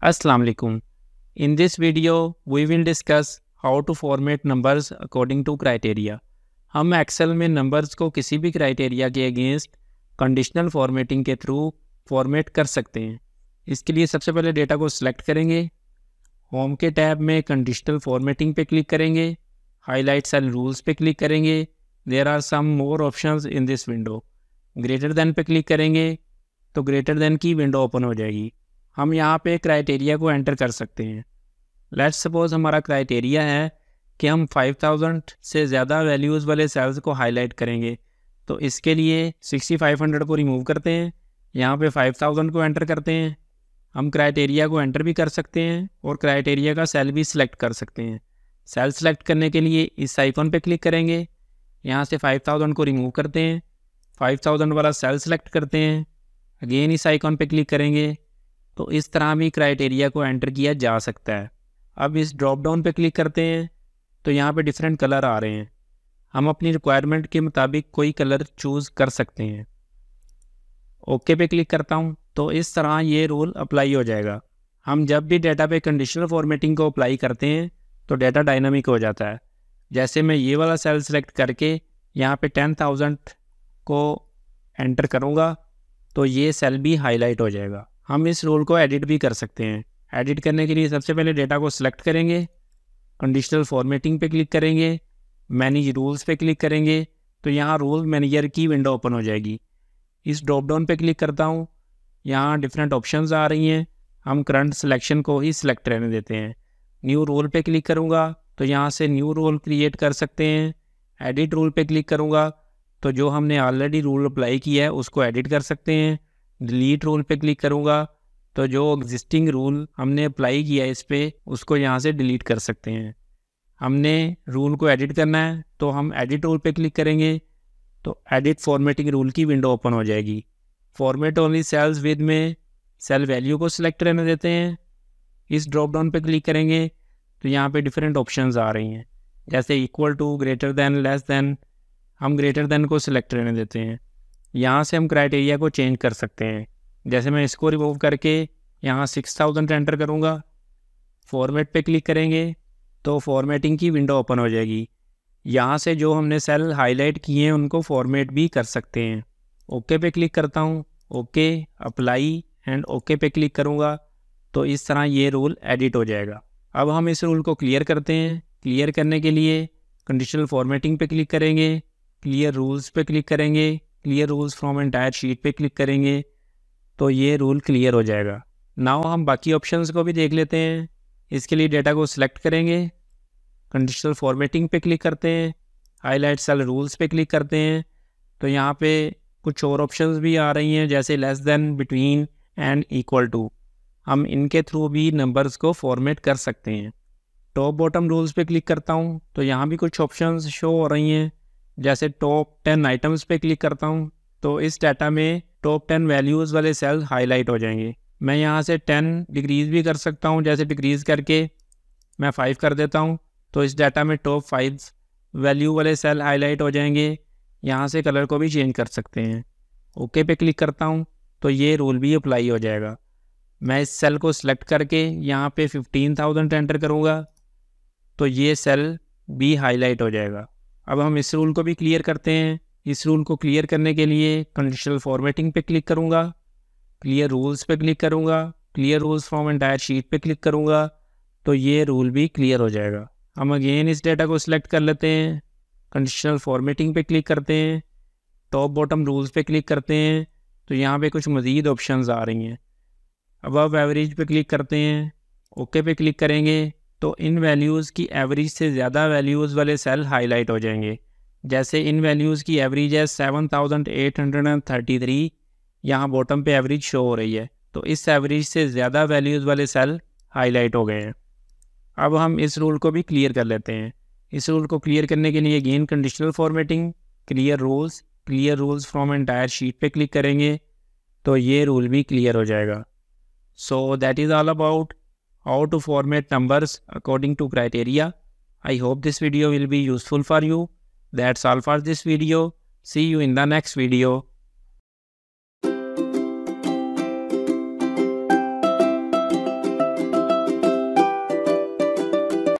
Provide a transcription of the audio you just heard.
Assalamu alaikum. In this video, we will discuss how to format numbers according to criteria. हम Excel में numbers को किसी भी criteria के अगेंस्ट कंडीशनल फॉर्मेटिंग के थ्रू फॉर्मेट कर सकते हैं इसके लिए सबसे पहले डेटा को सिलेक्ट करेंगे होम के टैब में कंडीशनल फॉर्मेटिंग पे क्लिक करेंगे हाईलाइट्स एंड रूल्स पे क्लिक करेंगे there are some more option in this window greater than पे क्लिक करेंगे तो ग्रेटर देन की विंडो ओपन हो जाएगी हम यहाँ पे क्राइटेरिया को एंटर कर सकते हैं लेट्स सपोज हमारा क्राइटेरिया है कि हम 5000 से ज़्यादा वैल्यूज़ वाले सेल्स को हाईलाइट करेंगे तो इसके लिए 6500 को रिमूव करते हैं यहाँ पे 5000 को एंटर करते हैं हम क्राइटेरिया को एंटर भी कर सकते हैं और क्राइटेरिया का सेल भी सिलेक्ट कर सकते हैं सेल सेलेक्ट करने के लिए इस आइकॉन पे क्लिक करेंगे यहाँ से 5000 को रिमूव करते हैं 5000 वाला सेल सेलेक्ट करते हैं अगेन इस आइकॉन पे क्लिक करेंगे तो इस तरह भी क्राइटेरिया को एंटर किया जा सकता है अब इस ड्रॉप डाउन पर क्लिक करते हैं तो यहाँ पर डिफरेंट कलर आ रहे हैं हम अपनी रिक्वायरमेंट के मुताबिक कोई कलर चूज़ कर सकते हैं ओके पे क्लिक करता हूँ तो इस तरह ये रूल अप्लाई हो जाएगा हम जब भी डाटा पे कंडीशनल फॉर्मेटिंग को अप्लाई करते हैं तो डाटा डायनामिक हो जाता है जैसे मैं ये वाला सेल सेलेक्ट करके यहाँ पे टेन थाउजेंड को एंटर करूँगा तो ये सेल भी हाईलाइट हो जाएगा हम इस रोल को एडिट भी कर सकते हैं एडिट करने के लिए सबसे पहले डेटा को सिलेक्ट करेंगे कंडीशनल फॉर्मेटिंग पे क्लिक करेंगे मैनेज रूल्स पे क्लिक करेंगे तो यहाँ रोल मैनेजर की विंडो ओपन हो जाएगी इस ड्रॉप डाउन पे क्लिक करता हूँ यहाँ डिफरेंट ऑप्शंस आ रही हैं हम करंट सिलेक्शन को ही सिलेक्ट रहने देते हैं न्यू रोल पे क्लिक करूँगा तो यहाँ से न्यू रोल क्रिएट कर सकते हैं एडिट रोल पे क्लिक करूँगा तो जो हमने ऑलरेडी रूल अप्लाई किया है उसको एडिट कर सकते हैं डिलीट रूल पे क्लिक करूँगा तो जो एग्जिस्टिंग रूल हमने अप्लाई किया है इस पर उसको यहाँ से डिलीट कर सकते हैं हमने रूल को एडिट करना है तो हम एडिट रूल पे क्लिक करेंगे तो एडिट फॉर्मेटिंग रूल की विंडो ओपन हो जाएगी फॉर्मेट ओनली सेल्स विद में सेल वैल्यू को सिलेक्ट रहने देते हैं इस ड्रॉप डाउन पर क्लिक करेंगे तो यहाँ पर डिफरेंट ऑप्शन आ रही हैं जैसे equal to greater than less than हम ग्रेटर दैन को सिलेक्ट रहने देते हैं यहाँ से हम क्राइटेरिया को चेंज कर सकते हैं जैसे मैं इसको रिमूव करके यहाँ सिक्स थाउजेंड एंटर करूँगा फॉर्मेट पे क्लिक करेंगे तो फॉर्मेटिंग की विंडो ओपन हो जाएगी यहाँ से जो हमने सेल हाईलाइट किए हैं उनको फॉर्मेट भी कर सकते हैं ओके पे क्लिक करता हूँ ओके अप्लाई एंड ओके पे क्लिक करूँगा तो इस तरह ये रूल एडिट हो जाएगा अब हम इस रूल को क्लियर करते हैं क्लियर करने के लिए कंडीशनल फॉर्मेटिंग पे क्लिक करेंगे क्लियर रूल्स पे क्लिक करेंगे clear rules from entire sheet पे क्लिक करेंगे तो ये रूल क्लियर हो जाएगा नाउ हम बाकी ऑप्शंस को भी देख लेते हैं इसके लिए डेटा को सिलेक्ट करेंगे कंडीशनल फॉर्मेटिंग पे क्लिक करते हैं हाईलाइट सेल रूल्स पे क्लिक करते हैं तो यहाँ पे कुछ और ऑप्शन भी आ रही हैं जैसे less than between and equal to हम इनके थ्रू भी नंबर्स को फॉर्मेट कर सकते हैं टॉप बॉटम रूल्स पे क्लिक करता हूँ तो यहाँ भी कुछ ऑप्शंस शो हो रही हैं जैसे टॉप टेन आइटम्स पे क्लिक करता हूँ तो इस डाटा में टॉप टेन वैल्यूज़ वाले सेल हाईलाइट हो जाएंगे मैं यहाँ से टेन डिग्रीज भी कर सकता हूँ जैसे डिग्रीज करके मैं फ़ाइव कर देता हूँ तो इस डाटा में टॉप फाइव वैल्यू वाले सेल हाईलाइट हो जाएंगे यहाँ से कलर को भी चेंज कर सकते हैं ओके पे क्लिक करता हूँ तो ये रूल भी अप्लाई हो जाएगा मैं इस सेल को सिलेक्ट करके यहाँ पे फिफ्टीन थाउजेंड एंटर करूँगा तो ये सेल भी हाईलाइट हो जाएगा अब हम इस रूल को भी क्लियर करते हैं इस रूल को क्लियर करने के लिए कंडीशनल फॉर्मेटिंग पे क्लिक करूँगा क्लियर रूल्स पे क्लिक करूँगा clear rules from entire sheet पे क्लिक करूँगा तो ये रूल भी क्लियर हो जाएगा हम अगेन इस डेटा को सिलेक्ट कर लेते हैं कंडीशनल फॉर्मेटिंग पे क्लिक करते हैं टॉप बॉटम रूल्स पे क्लिक करते हैं तो यहाँ पे कुछ मज़ीद ऑप्शन आ रही हैं अब आप एवरेज पे क्लिक करते हैं ओके पे क्लिक करेंगे तो इन वैल्यूज़ की एवरेज से ज़्यादा वैल्यूज़ वाले सेल हाईलाइट हो जाएंगे जैसे इन वैल्यूज़ की एवरेज है seven thousand eight hundred and thirty three यहाँ बॉटम पे एवरेज शो हो रही है तो इस एवरेज से ज़्यादा वैल्यूज़ वाले सेल हाईलाइट हो गए हैं अब हम इस रूल को भी क्लियर कर लेते हैं इस रूल को क्लियर करने के लिए again conditional formatting clear rules clear rules from entire sheet पे क्लिक करेंगे तो ये रूल भी क्लियर हो जाएगा so that is all about how to format numbers according to criteria. I hope this video will be useful for you. That's all for this video. See you in the next video.